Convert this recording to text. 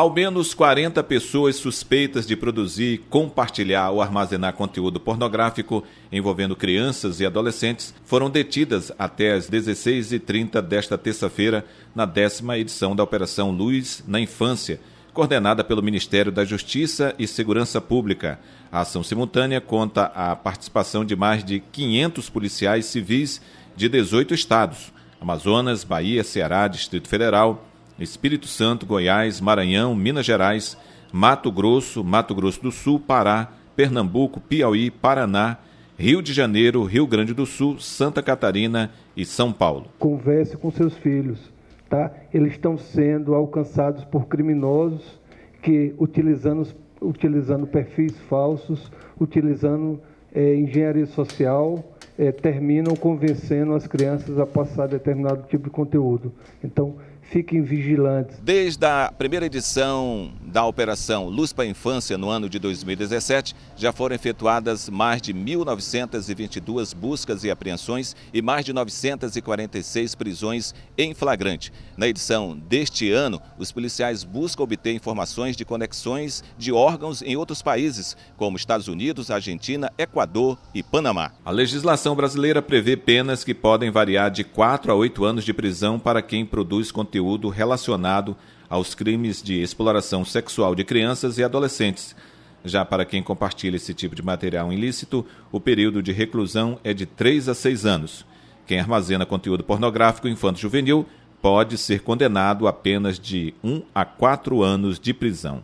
Ao menos 40 pessoas suspeitas de produzir, compartilhar ou armazenar conteúdo pornográfico envolvendo crianças e adolescentes foram detidas até as 16h30 desta terça-feira, na décima edição da Operação Luz na Infância, coordenada pelo Ministério da Justiça e Segurança Pública. A ação simultânea conta a participação de mais de 500 policiais civis de 18 estados: Amazonas, Bahia, Ceará, Distrito Federal. Espírito Santo, Goiás, Maranhão, Minas Gerais, Mato Grosso, Mato Grosso do Sul, Pará, Pernambuco, Piauí, Paraná, Rio de Janeiro, Rio Grande do Sul, Santa Catarina e São Paulo. Converse com seus filhos, tá? Eles estão sendo alcançados por criminosos que utilizando utilizando perfis falsos, utilizando é, engenharia social, é, terminam convencendo as crianças a passar determinado tipo de conteúdo. Então, fiquem vigilantes. Desde a primeira edição da Operação Luz para a Infância, no ano de 2017, já foram efetuadas mais de 1.922 buscas e apreensões e mais de 946 prisões em flagrante. Na edição deste ano, os policiais buscam obter informações de conexões de órgãos em outros países, como Estados Unidos, Argentina, Equador e Panamá. A legislação legislação brasileira prevê penas que podem variar de 4 a 8 anos de prisão para quem produz conteúdo relacionado aos crimes de exploração sexual de crianças e adolescentes. Já para quem compartilha esse tipo de material ilícito, o período de reclusão é de 3 a 6 anos. Quem armazena conteúdo pornográfico infanto-juvenil pode ser condenado a penas de 1 a 4 anos de prisão.